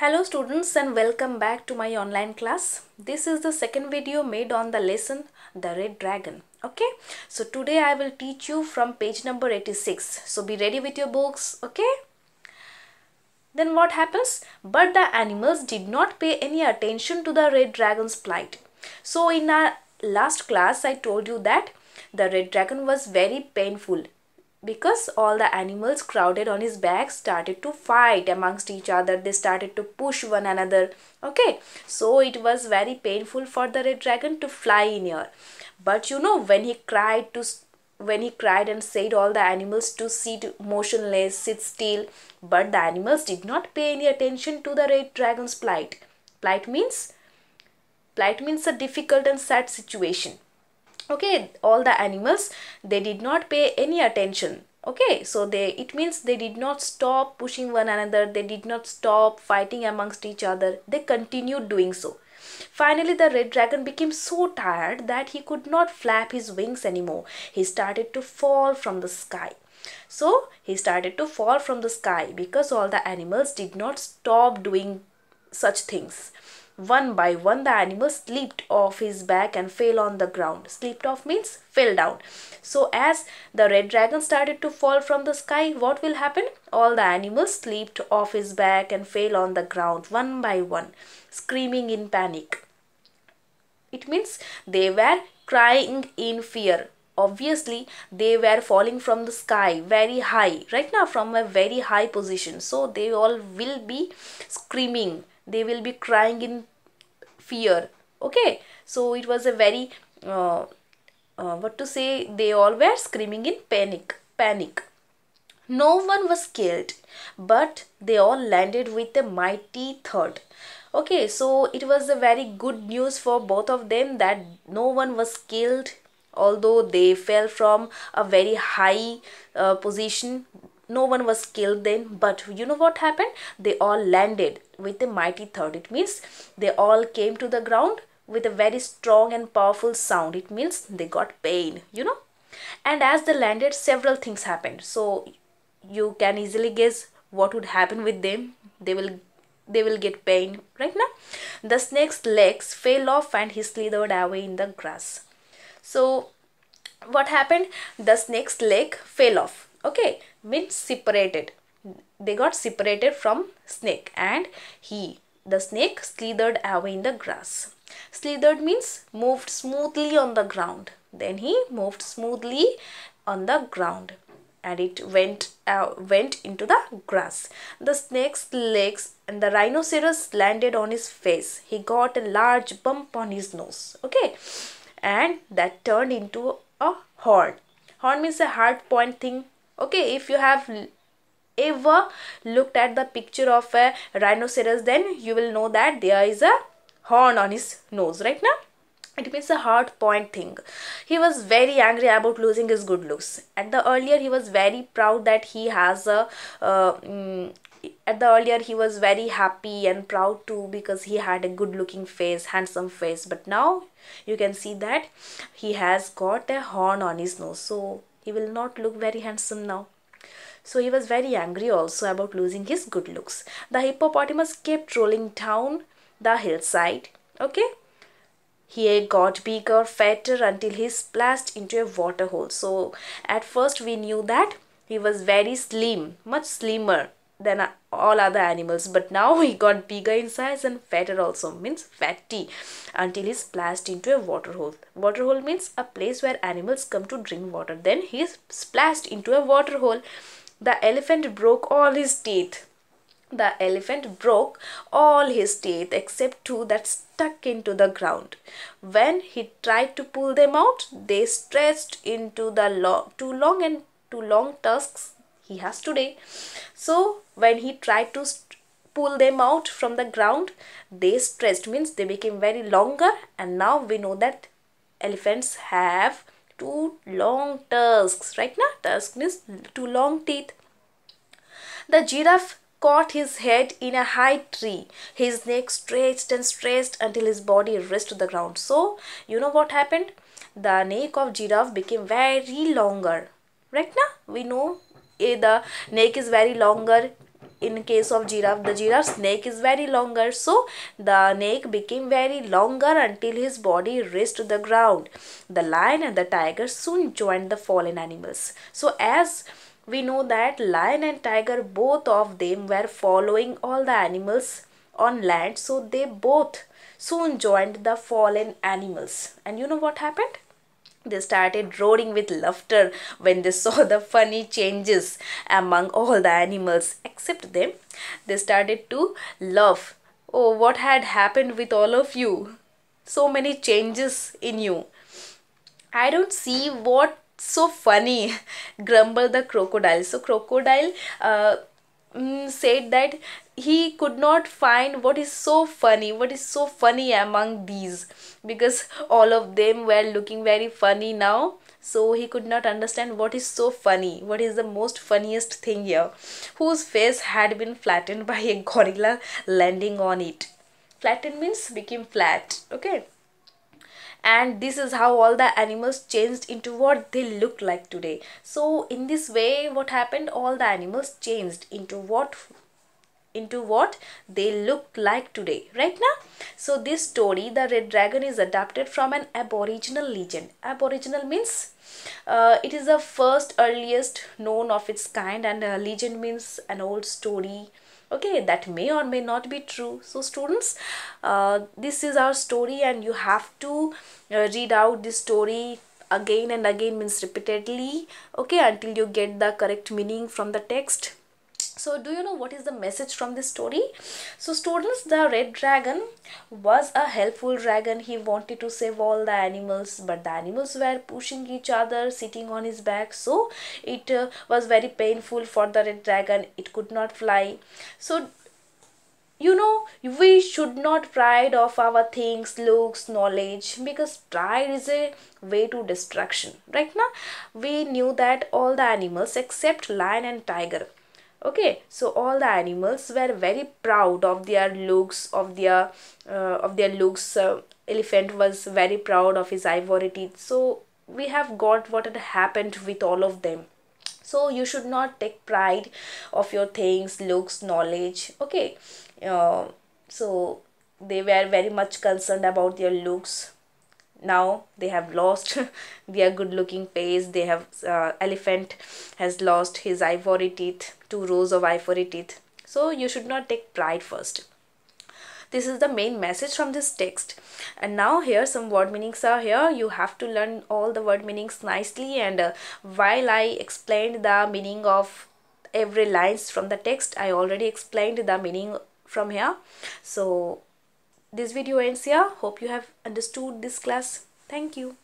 Hello students and welcome back to my online class. This is the second video made on the lesson The Red Dragon. Okay, so today I will teach you from page number 86. So be ready with your books, okay? Then what happens? But the animals did not pay any attention to the red dragon's plight. So in our last class I told you that the red dragon was very painful because all the animals crowded on his back started to fight amongst each other they started to push one another okay so it was very painful for the red dragon to fly in here but you know when he cried to when he cried and said all the animals to sit motionless sit still but the animals did not pay any attention to the red dragon's plight plight means plight means a difficult and sad situation okay all the animals they did not pay any attention okay so they it means they did not stop pushing one another they did not stop fighting amongst each other they continued doing so Finally, the red dragon became so tired that he could not flap his wings anymore. He started to fall from the sky. So, he started to fall from the sky because all the animals did not stop doing such things. One by one, the animal slipped off his back and fell on the ground. Slipped off means fell down. So, as the red dragon started to fall from the sky, what will happen? All the animals slipped off his back and fell on the ground one by one, screaming in panic. It means they were crying in fear obviously they were falling from the sky very high right now from a very high position so they all will be screaming they will be crying in fear okay so it was a very uh, uh, what to say they all were screaming in panic panic no one was killed but they all landed with a mighty thud okay so it was a very good news for both of them that no one was killed although they fell from a very high uh, position no one was killed then but you know what happened they all landed with a mighty thud it means they all came to the ground with a very strong and powerful sound it means they got pain you know and as they landed several things happened so you can easily guess what would happen with them they will they will get pain right now the snake's legs fell off and he slithered away in the grass so what happened the snake's leg fell off okay which separated they got separated from snake and he the snake slithered away in the grass slithered means moved smoothly on the ground then he moved smoothly on the ground and it went uh, went into the grass the snake's legs and the rhinoceros landed on his face he got a large bump on his nose okay and that turned into a horn horn means a hard point thing okay if you have ever looked at the picture of a rhinoceros then you will know that there is a horn on his nose right now it means a hard point thing he was very angry about losing his good looks at the earlier he was very proud that he has a uh, mm, at the earlier he was very happy and proud too because he had a good looking face handsome face but now you can see that he has got a horn on his nose so he will not look very handsome now. So he was very angry also about losing his good looks. The hippopotamus kept rolling down the hillside. Okay. He got bigger, fatter until he splashed into a water hole. So at first we knew that he was very slim, much slimmer than all other animals but now he got bigger in size and fatter also means fatty until he splashed into a waterhole waterhole means a place where animals come to drink water then he splashed into a waterhole the elephant broke all his teeth the elephant broke all his teeth except two that stuck into the ground. When he tried to pull them out, they stretched into the long, too long and too long tusks he has today. So when he tried to pull them out from the ground, they stretched means they became very longer and now we know that elephants have two long tusks, right now tusk means two long teeth. The giraffe caught his head in a high tree. His neck stretched and stretched until his body rested the ground. So, you know what happened? The neck of giraffe became very longer. Right now, we know the neck is very longer in case of giraffe the giraffe's neck is very longer so the neck became very longer until his body reached the ground the lion and the tiger soon joined the fallen animals so as we know that lion and tiger both of them were following all the animals on land so they both soon joined the fallen animals and you know what happened they started roaring with laughter when they saw the funny changes among all the animals except them. They started to laugh. Oh, what had happened with all of you? So many changes in you. I don't see what so funny grumbled the crocodile so crocodile uh, um, said that he could not find what is so funny what is so funny among these because all of them were looking very funny now so he could not understand what is so funny what is the most funniest thing here whose face had been flattened by a gorilla landing on it flattened means became flat okay and this is how all the animals changed into what they look like today so in this way what happened all the animals changed into what into what they look like today right now so this story the red dragon is adapted from an aboriginal legend aboriginal means uh, it is the first earliest known of its kind and a uh, legend means an old story okay that may or may not be true so students uh, this is our story and you have to uh, read out this story again and again means repeatedly okay until you get the correct meaning from the text so do you know what is the message from this story so students the red dragon was a helpful dragon he wanted to save all the animals but the animals were pushing each other sitting on his back so it uh, was very painful for the red dragon it could not fly so you know we should not pride of our things looks knowledge because pride is a way to destruction right now we knew that all the animals except lion and tiger okay so all the animals were very proud of their looks of their uh, of their looks uh, elephant was very proud of his ivory teeth so we have got what had happened with all of them so you should not take pride of your things looks knowledge okay uh, so they were very much concerned about their looks now they have lost their good looking face they have uh, elephant has lost his ivory teeth two rows of ivory teeth so you should not take pride first this is the main message from this text and now here some word meanings are here you have to learn all the word meanings nicely and uh, while i explained the meaning of every lines from the text i already explained the meaning from here so this video ends here hope you have understood this class thank you